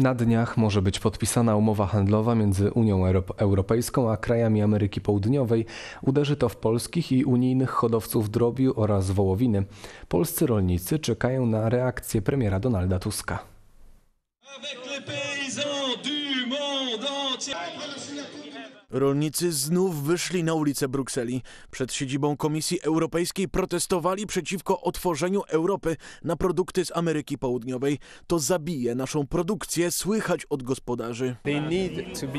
Na dniach może być podpisana umowa handlowa między Unią Europejską a krajami Ameryki Południowej. Uderzy to w polskich i unijnych hodowców drobiu oraz wołowiny. Polscy rolnicy czekają na reakcję premiera Donalda Tuska. Rolnicy znów wyszli na ulice Brukseli. Przed siedzibą Komisji Europejskiej protestowali przeciwko otworzeniu Europy na produkty z Ameryki Południowej. To zabije naszą produkcję, słychać od gospodarzy.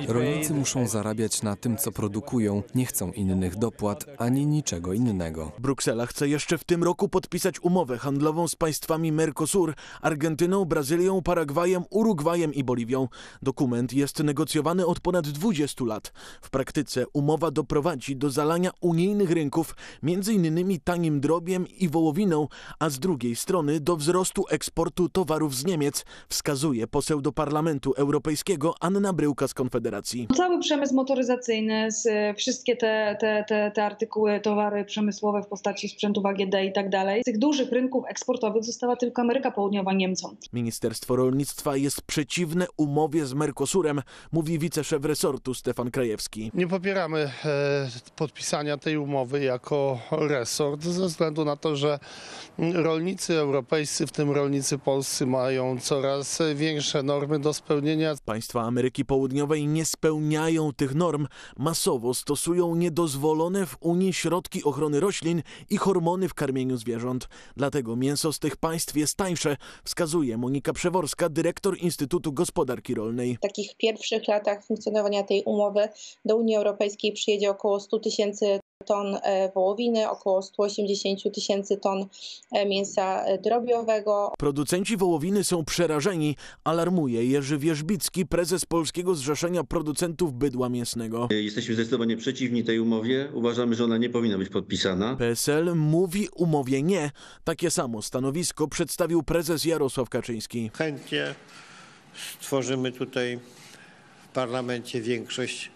Rolnicy muszą zarabiać na tym, co produkują. Nie chcą innych dopłat ani niczego innego. Bruksela chce jeszcze w tym roku podpisać umowę handlową z państwami Mercosur, Argentyną, Brazylią, Paragwajem, Urugwajem i Boliwią. Dokument jest negocjowany od ponad 20 lat. W praktyce umowa doprowadzi do zalania unijnych rynków m.in. tanim drobiem i wołowiną, a z drugiej strony do wzrostu eksportu towarów z Niemiec, wskazuje poseł do Parlamentu Europejskiego Anna Bryłka z Konfederacji. Cały przemysł motoryzacyjny, e, wszystkie te, te, te, te artykuły, towary przemysłowe w postaci sprzętu AGD i tak dalej, z tych dużych rynków eksportowych została tylko Ameryka Południowa Niemcom. Ministerstwo Rolnictwa jest przeciwne umowie z Mercosurem, mówi wiceszef resortu Stefan Krajewski. Nie popieramy e, podpisania tej umowy jako resort ze względu na to, że rolnicy europejscy, w tym rolnicy polscy mają coraz większe normy do spełnienia. Państwa Ameryki Południowej nie spełniają tych norm. Masowo stosują niedozwolone w Unii środki ochrony roślin i hormony w karmieniu zwierząt. Dlatego mięso z tych państw jest tańsze, wskazuje Monika Przeworska, dyrektor Instytutu Gospodarki Rolnej. W takich pierwszych latach funkcjonowania tej umowy do Unii Europejskiej przyjedzie około 100 tysięcy ton e, wołowiny, około 180 tysięcy ton e, mięsa e, drobiowego. Producenci wołowiny są przerażeni, alarmuje Jerzy Wierzbicki, prezes Polskiego Zrzeszenia Producentów Bydła Mięsnego. Jesteśmy zdecydowanie przeciwni tej umowie. Uważamy, że ona nie powinna być podpisana. PSL mówi umowie nie. Takie samo stanowisko przedstawił prezes Jarosław Kaczyński. Chętnie stworzymy tutaj w parlamencie większość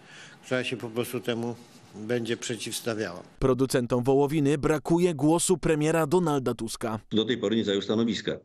Trzeba się po prostu temu będzie przeciwstawiała. Producentom wołowiny brakuje głosu premiera Donalda Tuska. Do tej pory nie zajął stanowiska.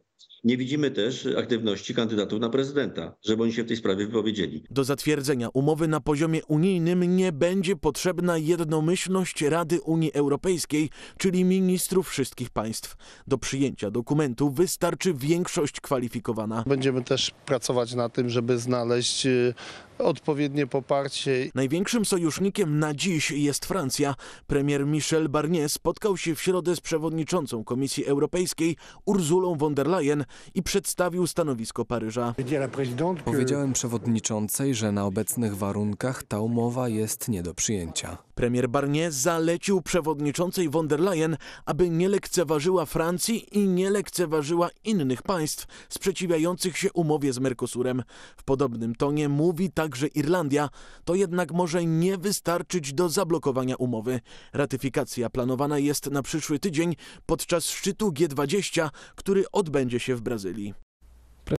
Nie widzimy też aktywności kandydatów na prezydenta, żeby oni się w tej sprawie wypowiedzieli. Do zatwierdzenia umowy na poziomie unijnym nie będzie potrzebna jednomyślność Rady Unii Europejskiej, czyli ministrów wszystkich państw. Do przyjęcia dokumentu wystarczy większość kwalifikowana. Będziemy też pracować na tym, żeby znaleźć e, odpowiednie poparcie. Największym sojusznikiem na dziś jest Francja. Premier Michel Barnier spotkał się w środę z przewodniczącą Komisji Europejskiej Urzulą von der Leyen i przedstawił stanowisko Paryża. Powiedziałem przewodniczącej, że na obecnych warunkach ta umowa jest nie do przyjęcia. Premier Barnier zalecił przewodniczącej von der Leyen, aby nie lekceważyła Francji i nie lekceważyła innych państw sprzeciwiających się umowie z Mercosurem. W podobnym tonie mówi także Irlandia. To jednak może nie wystarczyć do zablokowania umowy. Ratyfikacja planowana jest na przyszły tydzień podczas szczytu G20, który odbędzie się w Brasília.